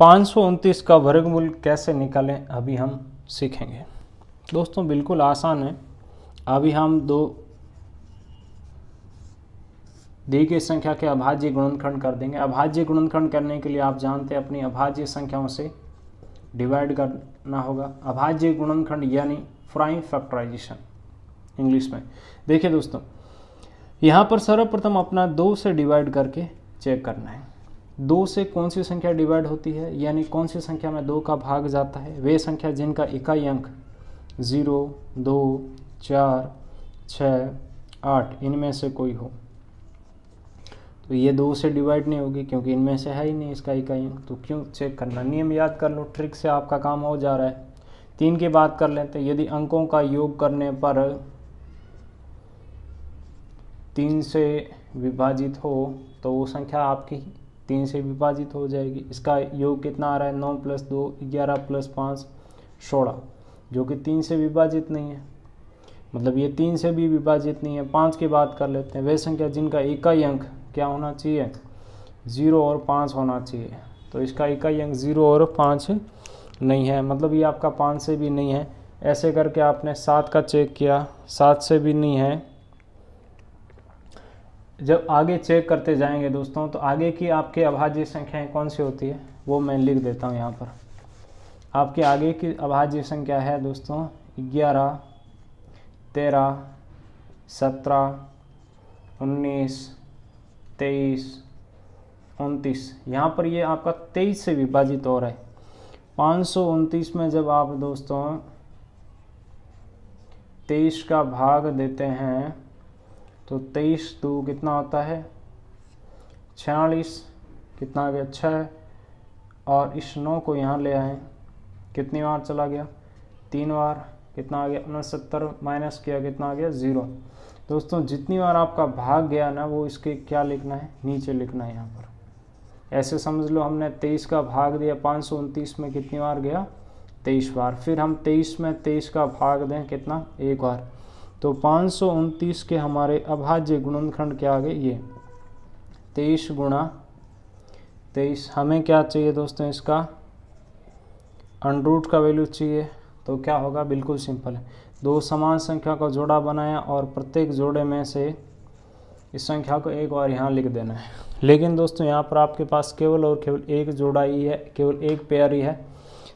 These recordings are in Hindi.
पाँच का वर्गमूल कैसे निकालें अभी हम सीखेंगे दोस्तों बिल्कुल आसान है अभी हम दो दी गई संख्या के अभाज्य गुणनखंड कर देंगे अभाज्य गुणनखंड करने के लिए आप जानते हैं अपनी अभाज्य संख्याओं से डिवाइड करना होगा अभाज्य गुणनखंड यानी प्राइम फैक्टराइजेशन इंग्लिश में देखिए दोस्तों यहाँ पर सर्वप्रथम अपना दो से डिवाइड करके चेक करना है दो से कौन सी संख्या डिवाइड होती है यानी कौन सी संख्या में दो का भाग जाता है वे संख्या जिनका इकाई अंक ज़ीरो दो चार छ आठ इनमें से कोई हो तो ये दो से डिवाइड नहीं होगी क्योंकि इनमें से है ही नहीं इसका इकाई अंक तो क्यों चेक करना नियम याद कर लो ट्रिक से आपका काम हो जा रहा है तीन की बात कर लेते हैं यदि अंकों का योग करने पर तीन से विभाजित हो तो वो संख्या आपकी तीन से विभाजित हो जाएगी इसका योग कितना आ रहा है नौ प्लस दो ग्यारह प्लस पाँच सोलह जो कि तीन से विभाजित नहीं है मतलब ये तीन से भी विभाजित नहीं है पाँच की बात कर लेते हैं वह संख्या जिनका इकाई अंक क्या होना चाहिए ज़ीरो और पाँच होना चाहिए तो इसका इकाई अंक ज़ीरो और पाँच नहीं है मतलब ये आपका पाँच से भी नहीं है ऐसे करके आपने सात का चेक किया सात से भी नहीं है जब आगे चेक करते जाएंगे दोस्तों तो आगे की आपके अभाज्य संख्याएं कौन सी होती है वो मैं लिख देता हूँ यहाँ पर आपके आगे की अभाज्य संख्या है दोस्तों ग्यारह तेरह सत्रह उन्नीस तेईस उनतीस यहाँ पर ये आपका तेईस से विभाजित हो रहा है पाँच में जब आप दोस्तों तेईस का भाग देते हैं तो तेईस दो कितना होता है छियालीस कितना आ गया छः और इस नौ को यहाँ ले आए कितनी बार चला गया तीन बार कितना आ गया उनहत्तर माइनस किया कितना आ गया ज़ीरो दोस्तों जितनी बार आपका भाग गया ना वो इसके क्या लिखना है नीचे लिखना है यहाँ पर ऐसे समझ लो हमने तेईस का भाग दिया पाँच सौ उनतीस में कितनी बार गया तेईस बार फिर हम तेईस में तेईस का भाग दें कितना एक बार तो पाँच के हमारे अभाज्य गुणनखंड क्या आ गए ये तेईस गुणा तेईस हमें क्या चाहिए दोस्तों इसका अनरूट का वैल्यू चाहिए तो क्या होगा बिल्कुल सिंपल है दो समान संख्या का जोड़ा बनाया और प्रत्येक जोड़े में से इस संख्या को एक बार यहाँ लिख देना है लेकिन दोस्तों यहाँ पर आपके पास केवल और केवल एक जोड़ा ही है केवल एक पेयर ही है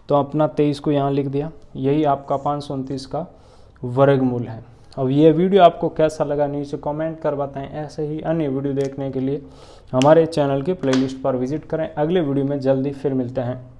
तो अपना तेईस को यहाँ लिख दिया यही आपका पाँच का वर्गमूल है अब ये वीडियो आपको कैसा लगा नीचे कमेंट कर बताएं ऐसे ही अन्य वीडियो देखने के लिए हमारे चैनल के प्लेलिस्ट पर विजिट करें अगले वीडियो में जल्दी फिर मिलते हैं